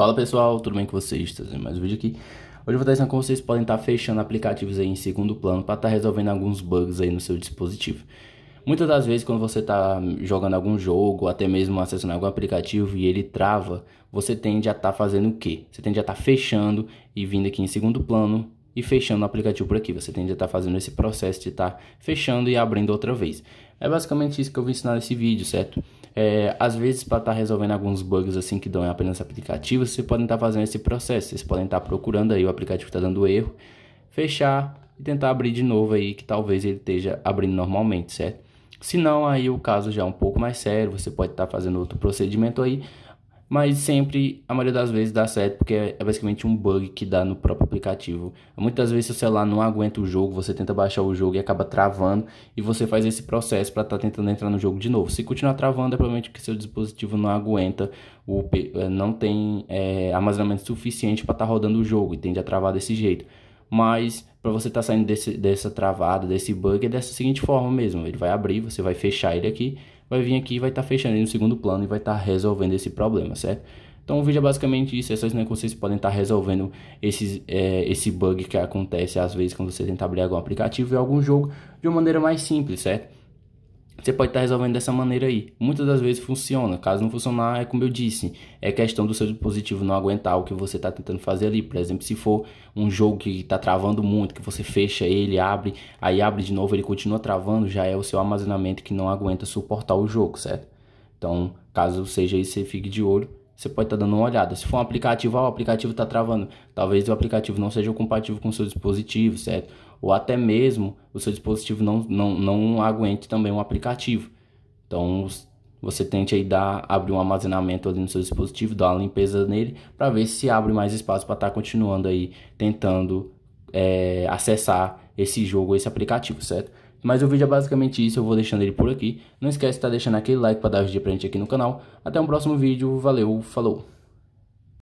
Fala pessoal, tudo bem com vocês? Trazendo mais um vídeo aqui. Hoje eu vou estar como vocês podem estar tá fechando aplicativos aí em segundo plano para estar tá resolvendo alguns bugs aí no seu dispositivo. Muitas das vezes quando você está jogando algum jogo, até mesmo acessando algum aplicativo e ele trava, você tende a estar tá fazendo o quê? Você tende a estar fechando e vindo aqui em segundo plano e fechando o aplicativo por aqui. Você tende a estar fazendo esse processo de estar fechando e abrindo outra vez. É basicamente isso que eu vou ensinar nesse vídeo, certo? É, às vezes, para estar tá resolvendo alguns bugs assim que dão em apenas aplicativos, vocês podem estar tá fazendo esse processo. Vocês podem estar tá procurando aí o aplicativo está dando erro, fechar e tentar abrir de novo aí, que talvez ele esteja abrindo normalmente, certo? Se não, aí o caso já é um pouco mais sério, você pode estar tá fazendo outro procedimento aí, mas sempre, a maioria das vezes dá certo, porque é basicamente um bug que dá no próprio aplicativo. Muitas vezes seu celular não aguenta o jogo, você tenta baixar o jogo e acaba travando, e você faz esse processo para estar tá tentando entrar no jogo de novo. Se continuar travando, é provavelmente que seu dispositivo não aguenta, o, eh, não tem é, armazenamento suficiente para estar tá rodando o jogo, e tende a travar desse jeito. Mas para você estar tá saindo desse, dessa travada, desse bug, é dessa seguinte forma mesmo: ele vai abrir, você vai fechar ele aqui vai vir aqui e vai estar tá fechando no segundo plano e vai estar tá resolvendo esse problema, certo? Então o vídeo é basicamente isso, é só que vocês podem estar tá resolvendo esses, é, esse bug que acontece às vezes quando você tenta abrir algum aplicativo e algum jogo de uma maneira mais simples, certo? você pode estar tá resolvendo dessa maneira aí. Muitas das vezes funciona, caso não funcionar, é como eu disse, é questão do seu dispositivo não aguentar o que você está tentando fazer ali. Por exemplo, se for um jogo que está travando muito, que você fecha ele, abre, aí abre de novo, ele continua travando, já é o seu armazenamento que não aguenta suportar o jogo, certo? Então, caso seja isso, você fique de olho. Você pode estar tá dando uma olhada. Se for um aplicativo, ah, o aplicativo está travando. Talvez o aplicativo não seja compatível com o seu dispositivo, certo? ou até mesmo o seu dispositivo não, não, não aguente também um aplicativo. Então você tente aí dar, abrir um armazenamento ali no seu dispositivo, dar uma limpeza nele para ver se abre mais espaço para estar tá continuando aí tentando é, acessar esse jogo, esse aplicativo, certo? Mas o vídeo é basicamente isso, eu vou deixando ele por aqui. Não esquece de estar tá deixando aquele like para dar o dia pra gente aqui no canal. Até um próximo vídeo, valeu, falou!